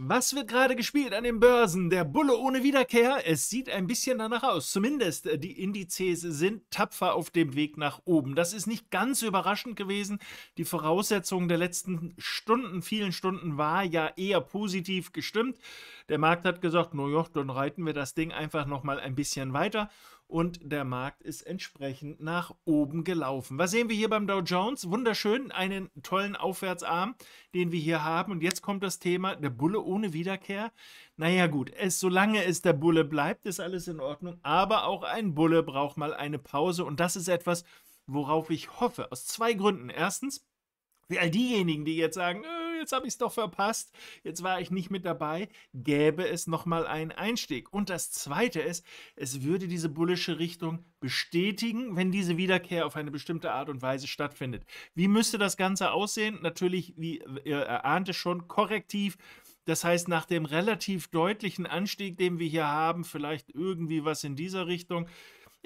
Was wird gerade gespielt an den Börsen? Der Bulle ohne Wiederkehr? Es sieht ein bisschen danach aus. Zumindest äh, die Indizes sind tapfer auf dem Weg nach oben. Das ist nicht ganz überraschend gewesen. Die Voraussetzungen der letzten Stunden, vielen Stunden, war ja eher positiv gestimmt. Der Markt hat gesagt, naja, dann reiten wir das Ding einfach nochmal ein bisschen weiter und der Markt ist entsprechend nach oben gelaufen. Was sehen wir hier beim Dow Jones? Wunderschön, einen tollen Aufwärtsarm, den wir hier haben. Und jetzt kommt das Thema, der Bulle ohne Wiederkehr. Naja gut, es, solange es der Bulle bleibt, ist alles in Ordnung. Aber auch ein Bulle braucht mal eine Pause. Und das ist etwas, worauf ich hoffe. Aus zwei Gründen. Erstens, für all diejenigen, die jetzt sagen, äh, jetzt habe ich es doch verpasst, jetzt war ich nicht mit dabei, gäbe es nochmal einen Einstieg. Und das Zweite ist, es würde diese bullische Richtung bestätigen, wenn diese Wiederkehr auf eine bestimmte Art und Weise stattfindet. Wie müsste das Ganze aussehen? Natürlich, wie äh, ihr es schon, korrektiv. Das heißt, nach dem relativ deutlichen Anstieg, den wir hier haben, vielleicht irgendwie was in dieser Richtung,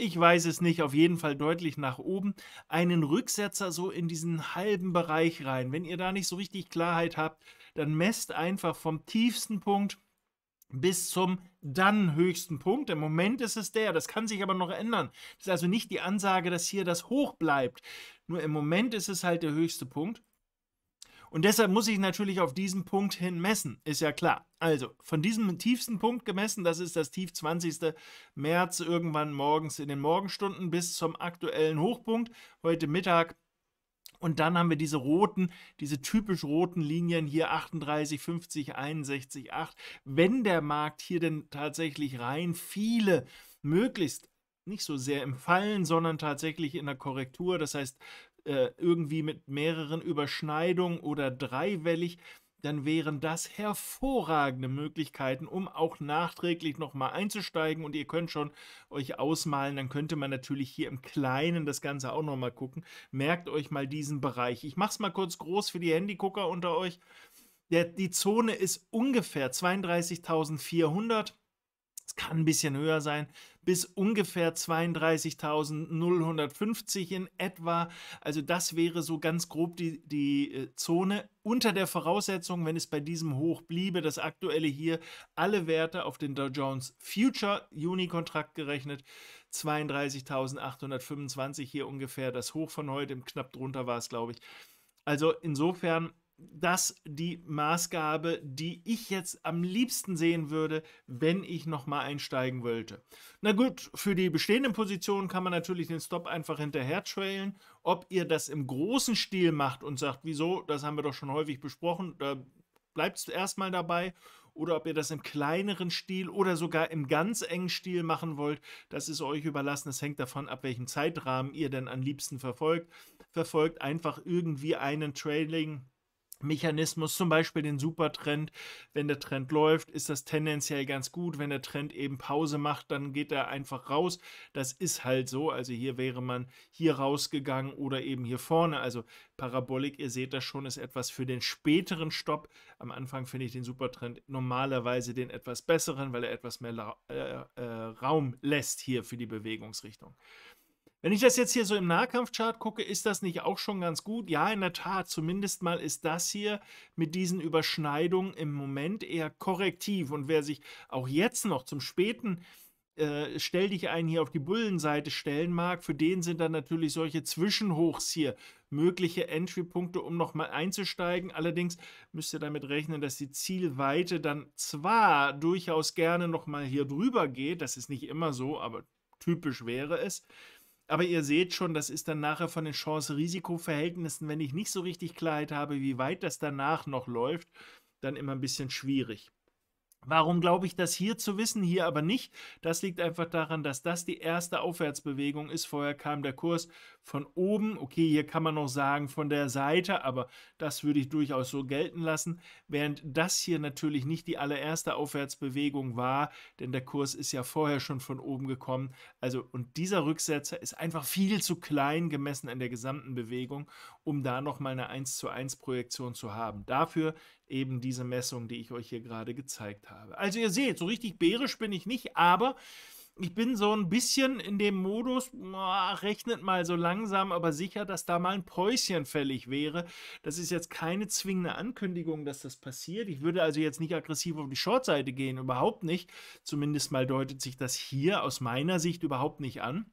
ich weiß es nicht, auf jeden Fall deutlich nach oben, einen Rücksetzer so in diesen halben Bereich rein. Wenn ihr da nicht so richtig Klarheit habt, dann messt einfach vom tiefsten Punkt bis zum dann höchsten Punkt. Im Moment ist es der, das kann sich aber noch ändern. Das ist also nicht die Ansage, dass hier das hoch bleibt. Nur im Moment ist es halt der höchste Punkt. Und deshalb muss ich natürlich auf diesen Punkt hin messen, ist ja klar. Also, von diesem tiefsten Punkt gemessen, das ist das tief 20. März irgendwann morgens in den Morgenstunden bis zum aktuellen Hochpunkt, heute Mittag und dann haben wir diese roten, diese typisch roten Linien hier 38, 50, 61, 8. Wenn der Markt hier denn tatsächlich rein viele möglichst nicht so sehr im Fallen, sondern tatsächlich in der Korrektur, das heißt äh, irgendwie mit mehreren Überschneidungen oder dreiwellig, dann wären das hervorragende Möglichkeiten, um auch nachträglich nochmal einzusteigen. Und ihr könnt schon euch ausmalen, dann könnte man natürlich hier im Kleinen das Ganze auch nochmal gucken. Merkt euch mal diesen Bereich. Ich mache es mal kurz groß für die Handygucker unter euch. Der, die Zone ist ungefähr 32.400 es kann ein bisschen höher sein, bis ungefähr 32.000 in etwa. Also das wäre so ganz grob die, die äh, Zone unter der Voraussetzung, wenn es bei diesem Hoch bliebe, das aktuelle hier, alle Werte auf den Dow Jones Future Juni-Kontrakt gerechnet, 32.825 hier ungefähr, das Hoch von heute, knapp drunter war es, glaube ich. Also insofern das die Maßgabe, die ich jetzt am liebsten sehen würde, wenn ich nochmal einsteigen wollte. Na gut, für die bestehenden Positionen kann man natürlich den Stop einfach hinterher trailen. Ob ihr das im großen Stil macht und sagt, wieso, das haben wir doch schon häufig besprochen, da bleibt es erstmal dabei. Oder ob ihr das im kleineren Stil oder sogar im ganz engen Stil machen wollt, das ist euch überlassen. Es hängt davon ab, welchen Zeitrahmen ihr denn am liebsten verfolgt. Verfolgt einfach irgendwie einen Trailing Mechanismus, zum Beispiel den Supertrend. Wenn der Trend läuft, ist das tendenziell ganz gut. Wenn der Trend eben Pause macht, dann geht er einfach raus. Das ist halt so. Also hier wäre man hier rausgegangen oder eben hier vorne. Also Parabolik, ihr seht das schon, ist etwas für den späteren Stopp. Am Anfang finde ich den Supertrend normalerweise den etwas besseren, weil er etwas mehr La äh, äh, Raum lässt hier für die Bewegungsrichtung. Wenn ich das jetzt hier so im Nahkampfchart gucke, ist das nicht auch schon ganz gut? Ja, in der Tat, zumindest mal ist das hier mit diesen Überschneidungen im Moment eher korrektiv. Und wer sich auch jetzt noch zum späten äh, Stell dich ein hier auf die Bullenseite stellen mag, für den sind dann natürlich solche Zwischenhochs hier mögliche Entry-Punkte, um nochmal einzusteigen. Allerdings müsst ihr damit rechnen, dass die Zielweite dann zwar durchaus gerne nochmal hier drüber geht, das ist nicht immer so, aber typisch wäre es. Aber ihr seht schon, das ist dann nachher von den Chance-Risiko-Verhältnissen, wenn ich nicht so richtig Klarheit habe, wie weit das danach noch läuft, dann immer ein bisschen schwierig. Warum glaube ich das hier zu wissen, hier aber nicht? Das liegt einfach daran, dass das die erste Aufwärtsbewegung ist. Vorher kam der Kurs von oben, okay, hier kann man noch sagen von der Seite, aber das würde ich durchaus so gelten lassen, während das hier natürlich nicht die allererste Aufwärtsbewegung war, denn der Kurs ist ja vorher schon von oben gekommen. Also und dieser Rücksetzer ist einfach viel zu klein gemessen an der gesamten Bewegung, um da nochmal eine 1 zu 1 Projektion zu haben. Dafür eben diese Messung, die ich euch hier gerade gezeigt habe. Also ihr seht, so richtig bärisch bin ich nicht, aber ich bin so ein bisschen in dem Modus, boah, rechnet mal so langsam, aber sicher, dass da mal ein Päuschen fällig wäre. Das ist jetzt keine zwingende Ankündigung, dass das passiert. Ich würde also jetzt nicht aggressiv auf die Shortseite gehen, überhaupt nicht. Zumindest mal deutet sich das hier aus meiner Sicht überhaupt nicht an.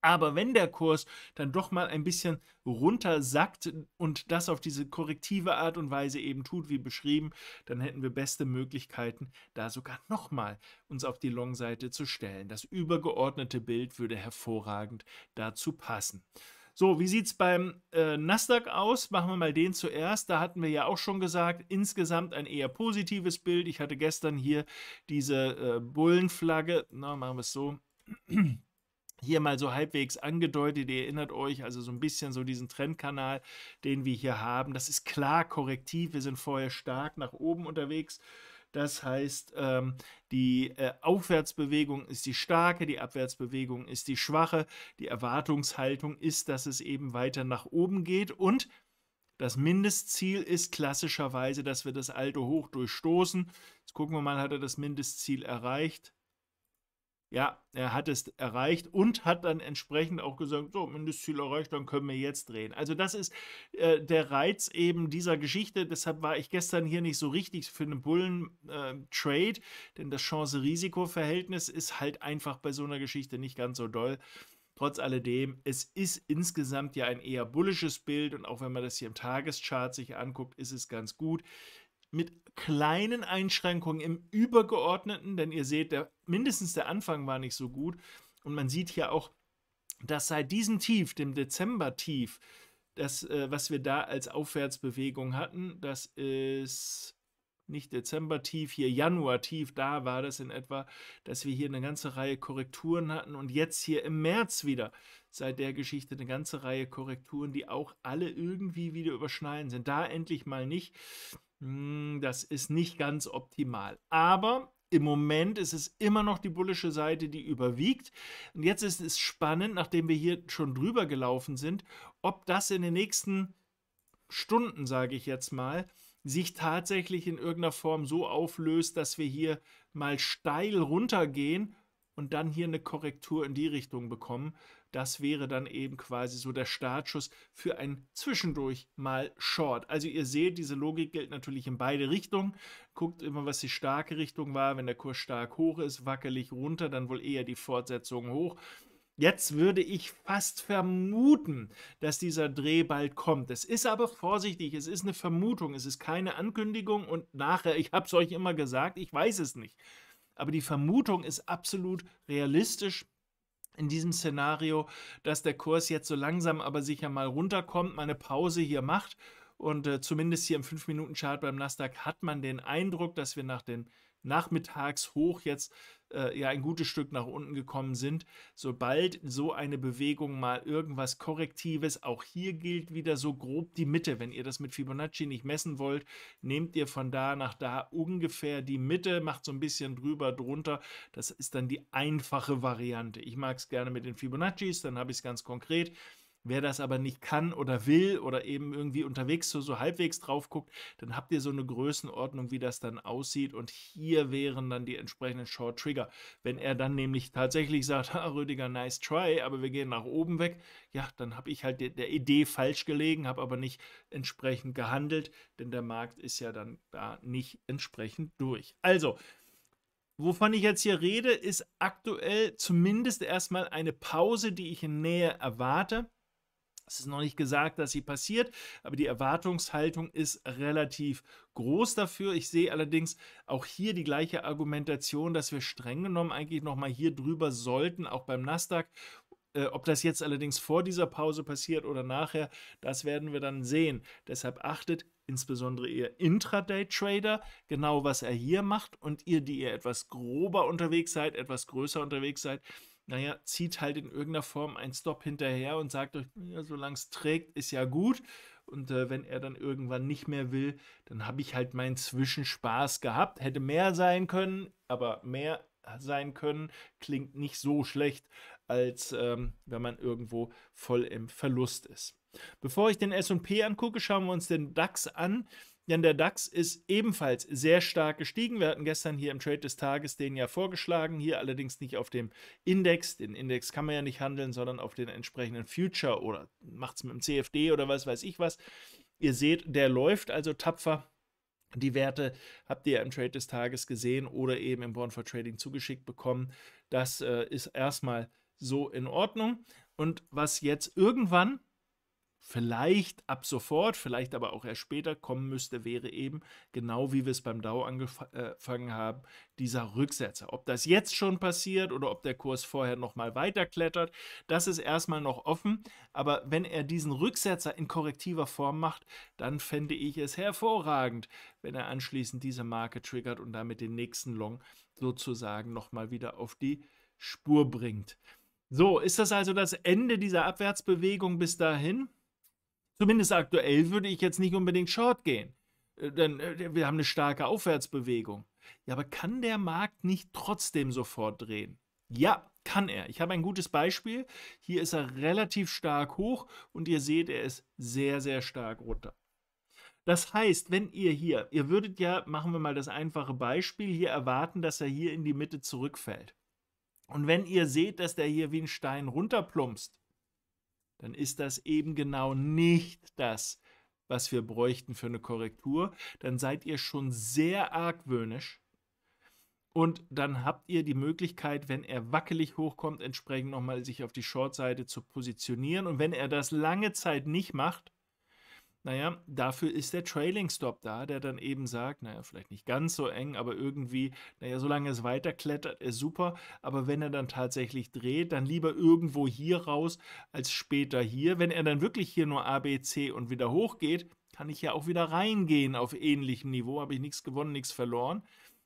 Aber wenn der Kurs dann doch mal ein bisschen runtersackt und das auf diese korrektive Art und Weise eben tut, wie beschrieben, dann hätten wir beste Möglichkeiten, da sogar nochmal uns auf die Long-Seite zu stellen. Das übergeordnete Bild würde hervorragend dazu passen. So, wie sieht es beim äh, Nasdaq aus? Machen wir mal den zuerst. Da hatten wir ja auch schon gesagt, insgesamt ein eher positives Bild. Ich hatte gestern hier diese äh, Bullenflagge. Na, machen wir es so hier mal so halbwegs angedeutet. Ihr erinnert euch also so ein bisschen so diesen Trendkanal, den wir hier haben. Das ist klar korrektiv. Wir sind vorher stark nach oben unterwegs. Das heißt, ähm, die äh, Aufwärtsbewegung ist die starke, die Abwärtsbewegung ist die schwache. Die Erwartungshaltung ist, dass es eben weiter nach oben geht und das Mindestziel ist klassischerweise, dass wir das alte Hoch durchstoßen. Jetzt gucken wir mal, hat er das Mindestziel erreicht? Ja, er hat es erreicht und hat dann entsprechend auch gesagt, so, Mindestziel erreicht, dann können wir jetzt drehen. Also das ist äh, der Reiz eben dieser Geschichte. Deshalb war ich gestern hier nicht so richtig für einen Bullen-Trade, ähm, äh, denn das Chance-Risiko-Verhältnis ist halt einfach bei so einer Geschichte nicht ganz so doll. Trotz alledem, es ist insgesamt ja ein eher bullisches Bild und auch wenn man das hier im Tageschart sich anguckt, ist es ganz gut mit kleinen Einschränkungen im übergeordneten, denn ihr seht, der, mindestens der Anfang war nicht so gut. Und man sieht hier auch, dass seit diesem Tief, dem Dezember-Tief, das, äh, was wir da als Aufwärtsbewegung hatten, das ist nicht Dezember-Tief, hier Januar-Tief, da war das in etwa, dass wir hier eine ganze Reihe Korrekturen hatten und jetzt hier im März wieder seit der Geschichte eine ganze Reihe Korrekturen, die auch alle irgendwie wieder überschneiden sind. Da endlich mal nicht. Hm, das ist nicht ganz optimal. Aber im Moment ist es immer noch die bullische Seite, die überwiegt. Und jetzt ist es spannend, nachdem wir hier schon drüber gelaufen sind, ob das in den nächsten Stunden, sage ich jetzt mal, sich tatsächlich in irgendeiner Form so auflöst, dass wir hier mal steil runtergehen und dann hier eine Korrektur in die Richtung bekommen. Das wäre dann eben quasi so der Startschuss für ein zwischendurch mal Short. Also ihr seht, diese Logik gilt natürlich in beide Richtungen. Guckt immer, was die starke Richtung war. Wenn der Kurs stark hoch ist, wackelig runter, dann wohl eher die Fortsetzung hoch. Jetzt würde ich fast vermuten, dass dieser Dreh bald kommt. Es ist aber vorsichtig, es ist eine Vermutung, es ist keine Ankündigung und nachher, ich habe es euch immer gesagt, ich weiß es nicht. Aber die Vermutung ist absolut realistisch in diesem Szenario, dass der Kurs jetzt so langsam aber sicher mal runterkommt, meine Pause hier macht. Und äh, zumindest hier im 5-Minuten-Chart beim Nasdaq hat man den Eindruck, dass wir nach dem Nachmittagshoch jetzt äh, ja ein gutes Stück nach unten gekommen sind. Sobald so eine Bewegung mal irgendwas Korrektives, auch hier gilt wieder so grob die Mitte. Wenn ihr das mit Fibonacci nicht messen wollt, nehmt ihr von da nach da ungefähr die Mitte, macht so ein bisschen drüber, drunter. Das ist dann die einfache Variante. Ich mag es gerne mit den Fibonaccis, dann habe ich es ganz konkret. Wer das aber nicht kann oder will oder eben irgendwie unterwegs so, so halbwegs drauf guckt, dann habt ihr so eine Größenordnung, wie das dann aussieht. Und hier wären dann die entsprechenden Short Trigger. Wenn er dann nämlich tatsächlich sagt, Rüdiger, nice try, aber wir gehen nach oben weg, ja, dann habe ich halt der, der Idee falsch gelegen, habe aber nicht entsprechend gehandelt, denn der Markt ist ja dann da nicht entsprechend durch. Also, Wovon ich jetzt hier rede, ist aktuell zumindest erstmal eine Pause, die ich in Nähe erwarte. Es ist noch nicht gesagt, dass sie passiert, aber die Erwartungshaltung ist relativ groß dafür. Ich sehe allerdings auch hier die gleiche Argumentation, dass wir streng genommen eigentlich nochmal hier drüber sollten, auch beim Nasdaq. Äh, ob das jetzt allerdings vor dieser Pause passiert oder nachher, das werden wir dann sehen. Deshalb achtet insbesondere ihr Intraday-Trader, genau was er hier macht und ihr, die ihr etwas grober unterwegs seid, etwas größer unterwegs seid, naja, zieht halt in irgendeiner Form einen Stop hinterher und sagt euch, ja, solange es trägt, ist ja gut. Und äh, wenn er dann irgendwann nicht mehr will, dann habe ich halt meinen Zwischenspaß gehabt. Hätte mehr sein können, aber mehr sein können klingt nicht so schlecht, als ähm, wenn man irgendwo voll im Verlust ist. Bevor ich den SP angucke, schauen wir uns den DAX an. Denn der DAX ist ebenfalls sehr stark gestiegen. Wir hatten gestern hier im Trade des Tages den ja vorgeschlagen. Hier allerdings nicht auf dem Index. Den Index kann man ja nicht handeln, sondern auf den entsprechenden Future oder macht es mit dem CFD oder was weiß ich was. Ihr seht, der läuft also tapfer. Die Werte habt ihr im Trade des Tages gesehen oder eben im Born for Trading zugeschickt bekommen. Das äh, ist erstmal so in Ordnung. Und was jetzt irgendwann vielleicht ab sofort, vielleicht aber auch erst später kommen müsste, wäre eben, genau wie wir es beim DAO angefangen haben, dieser Rücksetzer. Ob das jetzt schon passiert oder ob der Kurs vorher nochmal klettert, das ist erstmal noch offen. Aber wenn er diesen Rücksetzer in korrektiver Form macht, dann fände ich es hervorragend, wenn er anschließend diese Marke triggert und damit den nächsten Long sozusagen nochmal wieder auf die Spur bringt. So, ist das also das Ende dieser Abwärtsbewegung bis dahin? Zumindest aktuell würde ich jetzt nicht unbedingt Short gehen. Äh, denn äh, wir haben eine starke Aufwärtsbewegung. Ja, aber kann der Markt nicht trotzdem sofort drehen? Ja, kann er. Ich habe ein gutes Beispiel. Hier ist er relativ stark hoch und ihr seht, er ist sehr, sehr stark runter. Das heißt, wenn ihr hier, ihr würdet ja, machen wir mal das einfache Beispiel, hier erwarten, dass er hier in die Mitte zurückfällt. Und wenn ihr seht, dass der hier wie ein Stein runterplumpst, dann ist das eben genau nicht das, was wir bräuchten für eine Korrektur. Dann seid ihr schon sehr argwöhnisch. Und dann habt ihr die Möglichkeit, wenn er wackelig hochkommt, entsprechend nochmal sich auf die Shortseite zu positionieren. Und wenn er das lange Zeit nicht macht, naja, dafür ist der Trailing Stop da, der dann eben sagt, naja, vielleicht nicht ganz so eng, aber irgendwie, naja, solange es weiterklettert, ist äh, super. Aber wenn er dann tatsächlich dreht, dann lieber irgendwo hier raus als später hier. Wenn er dann wirklich hier nur A, B, C und wieder hochgeht, kann ich ja auch wieder reingehen auf ähnlichem Niveau. Habe ich nichts gewonnen, nichts verloren.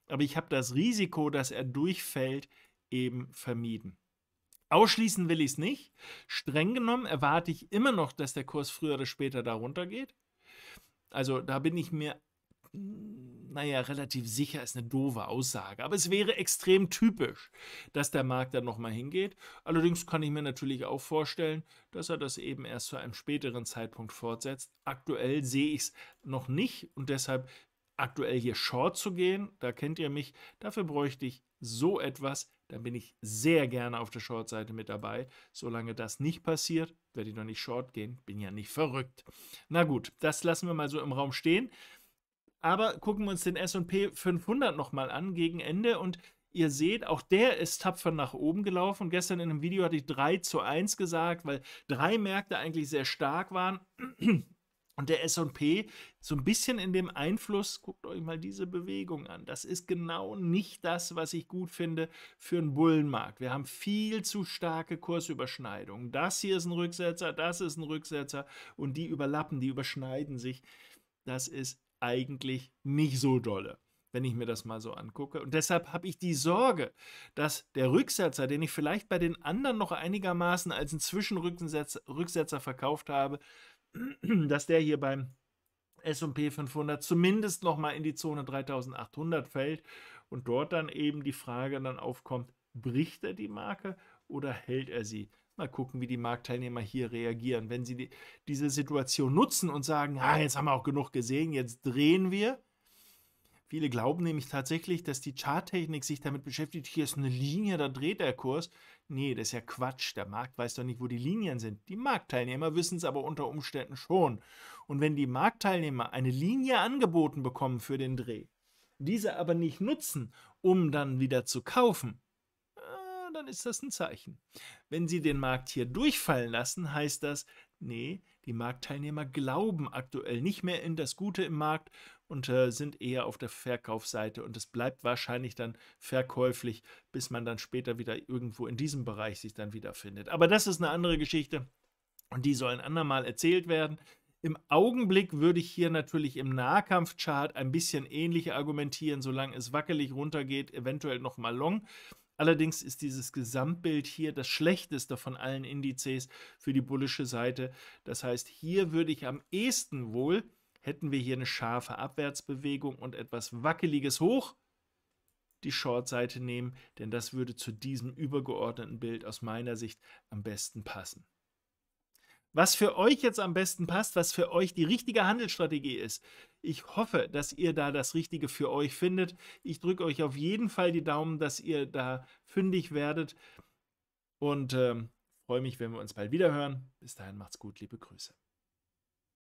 Aber ich habe das Risiko, dass er durchfällt, eben vermieden. Ausschließen will ich es nicht. Streng genommen erwarte ich immer noch, dass der Kurs früher oder später darunter geht. Also da bin ich mir, hm, naja, relativ sicher, ist eine doofe Aussage. Aber es wäre extrem typisch, dass der Markt dann nochmal hingeht. Allerdings kann ich mir natürlich auch vorstellen, dass er das eben erst zu einem späteren Zeitpunkt fortsetzt. Aktuell sehe ich es noch nicht und deshalb aktuell hier short zu gehen. Da kennt ihr mich. Dafür bräuchte ich so etwas. Da bin ich sehr gerne auf der Short-Seite mit dabei. Solange das nicht passiert, werde ich noch nicht short gehen. Bin ja nicht verrückt. Na gut, das lassen wir mal so im Raum stehen. Aber gucken wir uns den S&P 500 nochmal an gegen Ende und Ihr seht, auch der ist tapfer nach oben gelaufen. Gestern in einem Video hatte ich 3 zu 1 gesagt, weil drei Märkte eigentlich sehr stark waren. Und der SP so ein bisschen in dem Einfluss, guckt euch mal diese Bewegung an. Das ist genau nicht das, was ich gut finde für einen Bullenmarkt. Wir haben viel zu starke Kursüberschneidungen. Das hier ist ein Rücksetzer, das ist ein Rücksetzer und die überlappen, die überschneiden sich. Das ist eigentlich nicht so dolle wenn ich mir das mal so angucke. Und deshalb habe ich die Sorge, dass der Rücksetzer, den ich vielleicht bei den anderen noch einigermaßen als einen Zwischenrücksetzer verkauft habe, dass der hier beim S&P 500 zumindest nochmal in die Zone 3800 fällt und dort dann eben die Frage dann aufkommt, bricht er die Marke oder hält er sie? Mal gucken, wie die Marktteilnehmer hier reagieren. Wenn sie die, diese Situation nutzen und sagen, ah, jetzt haben wir auch genug gesehen, jetzt drehen wir, Viele glauben nämlich tatsächlich, dass die Charttechnik sich damit beschäftigt, hier ist eine Linie, da dreht der Kurs. Nee, das ist ja Quatsch. Der Markt weiß doch nicht, wo die Linien sind. Die Marktteilnehmer wissen es aber unter Umständen schon. Und wenn die Marktteilnehmer eine Linie angeboten bekommen für den Dreh, diese aber nicht nutzen, um dann wieder zu kaufen, äh, dann ist das ein Zeichen. Wenn sie den Markt hier durchfallen lassen, heißt das, nee, die Marktteilnehmer glauben aktuell nicht mehr in das Gute im Markt und äh, sind eher auf der Verkaufsseite und es bleibt wahrscheinlich dann verkäuflich, bis man dann später wieder irgendwo in diesem Bereich sich dann wiederfindet. Aber das ist eine andere Geschichte und die soll ein andermal erzählt werden. Im Augenblick würde ich hier natürlich im Nahkampfchart ein bisschen ähnlich argumentieren, solange es wackelig runtergeht, eventuell nochmal long. Allerdings ist dieses Gesamtbild hier das schlechteste von allen Indizes für die bullische Seite. Das heißt, hier würde ich am ehesten wohl hätten wir hier eine scharfe Abwärtsbewegung und etwas Wackeliges hoch, die Shortseite nehmen, denn das würde zu diesem übergeordneten Bild aus meiner Sicht am besten passen. Was für euch jetzt am besten passt, was für euch die richtige Handelsstrategie ist. Ich hoffe, dass ihr da das Richtige für euch findet. Ich drücke euch auf jeden Fall die Daumen, dass ihr da fündig werdet und ähm, freue mich, wenn wir uns bald wieder hören. Bis dahin macht's gut, liebe Grüße.